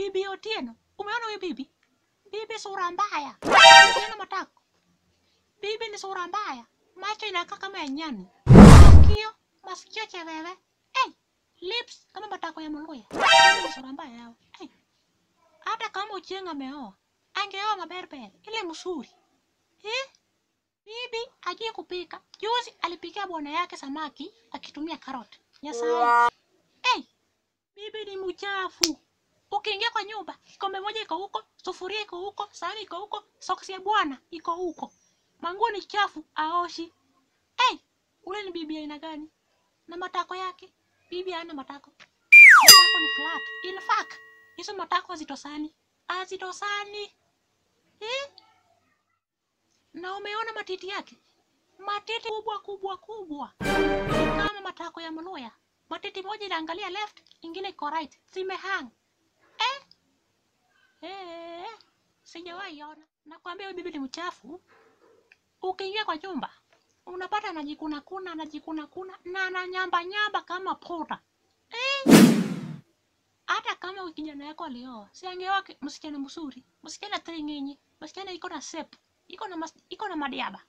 Bibi Otieno, umeona huyu bibi? Bibi sura mbaya. Tena Matako. Bibi ni sura mbaya. Macho inakaa kama ya nyani. Masikio, masikio chewewe. Hey, lips kama matako ya Muluya. ni sura mbaya yao. Hey. Hata kama Ochieng' ameoa, angeoa maberber ile msuri. Eh? Bibi ajui kupika. Juzi alipikia bwana yake samaki akitumia karoti. Nyasa. Yes, hey, bibi ni mchafu. Ukiingia kwa nyumba, kikombe moja iko huko, sufuria iko huko, sahani iko huko, soksi ya bwana iko huko. Manguo ni chafu, aoshi. Hey, ule ni bibi aina gani? Na matako yake? Bibi ana matako. Matako ni flat. In fact, hizo matako hazitosani. Hazitosani. Eh? Na umeona matiti yake? Matiti kubwa kubwa kubwa. Kama matako ya mloya. Matiti moja inaangalia left, ingine iko right. Zimehang. Sijawahi ona. Nakwambia wewe bibi ni mchafu. Ukiingia kwa chumba unapata anajikuna kuna anajikuna kuna na ananyamba nyamba kama pora. Eh? Hata kama kijana yako alioa, si angeoa msichana mzuri, msichana tringinyi, msichana iko na sep, iko na iko na madiaba.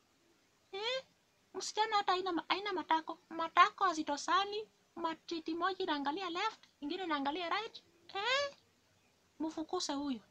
Eh? Msichana hata haina haina matako, matako hazitosani, matiti moja inaangalia left, ingine inaangalia right. Eh? Mfukuse huyo.